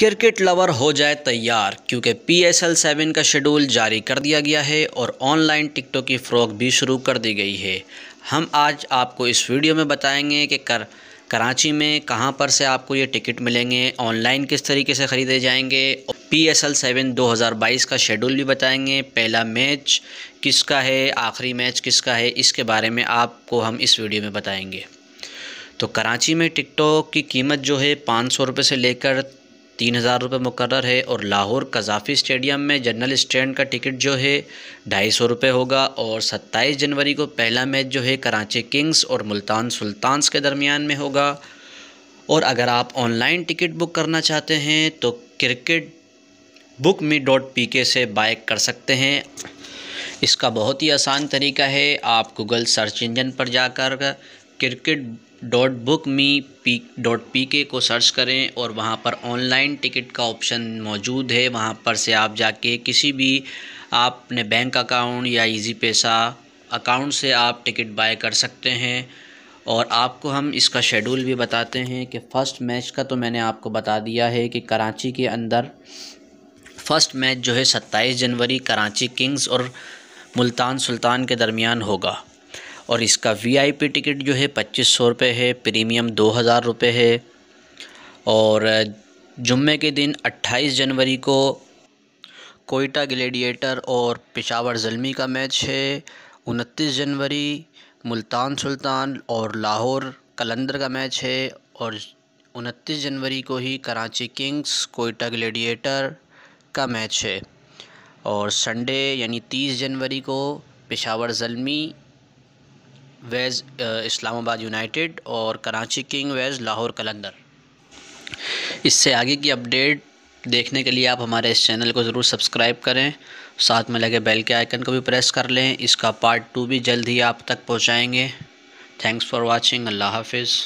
cricket lover हो जाए तैयार क्योंकि पी एस एल सेवन का शेड्यूल जारी कर दिया गया है और ऑनलाइन टिकटों की फ़रोग भी शुरू कर दी गई है हम आज आपको इस वीडियो में बताएंगे कि कर कराची में कहां पर से आपको ये टिकट मिलेंगे ऑनलाइन किस तरीके से ख़रीदे जाएंगे पी एस एल सेवन दो हज़ार बाईस का शेड्यूल भी बताएंगे पहला मैच किसका है आखिरी मैच किसका है इसके बारे में आपको हम इस वीडियो में बताएंगे तो कराची में टिकटों की कीमत जो है पाँच सौ रुपये से लेकर तीन हज़ार रुपये मुकर है और लाहौर कजाफी स्टेडियम में जनरल स्टैंड का टिकट जो है ढाई सौ रुपये होगा और सत्ताईस जनवरी को पहला मैच जो है कराची किंग्स और मुल्तान सुल्तान्स के दरमियान में होगा और अगर आप ऑनलाइन टिकट बुक करना चाहते हैं तो cricket book me dot P K से बाय कर सकते हैं इसका बहुत ही आसान तरीका है आप गूगल सर्च इंजन पर जाकर cricket dot book me P dot P K को सर्च करें और वहाँ पर ऑनलाइन टिकट का ऑप्शन मौजूद है वहाँ पर से आप जाके किसी भी आपने बैंक अकाउंट या इजी पैसा अकाउंट से आप टिकट बाय कर सकते हैं और आपको हम इसका शेड्यूल भी बताते हैं कि फ़र्स्ट मैच का तो मैंने आपको बता दिया है कि कराची के अंदर फ़र्स्ट मैच जो है सत्ताईस जनवरी कराची किंग्स और मुल्तान सुल्तान के दरमियान होगा और इसका वीआईपी टिकट जो है पच्चीस सौ रुपये है प्रीमियम दो हज़ार रुपये है और जुम्मे के दिन 28 जनवरी को कोयटा ग्लेडिएटर और पिशावर जलमी का मैच है 29 जनवरी मुल्तान सुल्तान और लाहौर कलंदर का मैच है और 29 जनवरी को ही कराची किंग्स कोयटा ग्लेडिएटर का मैच है और संडे यानी 30 जनवरी को पेशावर जलमी वेज़ इस्लामाबाद यूनाइटेड और कराची किंग वेज़ लाहौर कलंदर इससे आगे की अपडेट देखने के लिए आप हमारे इस चैनल को ज़रूर सब्सक्राइब करें साथ में लगे बेल के आइकन को भी प्रेस कर लें इसका पार्ट टू भी जल्द ही आप तक पहुँचाएँगे थैंक्स फॉर वॉचिंग अल्लाह हाफिज़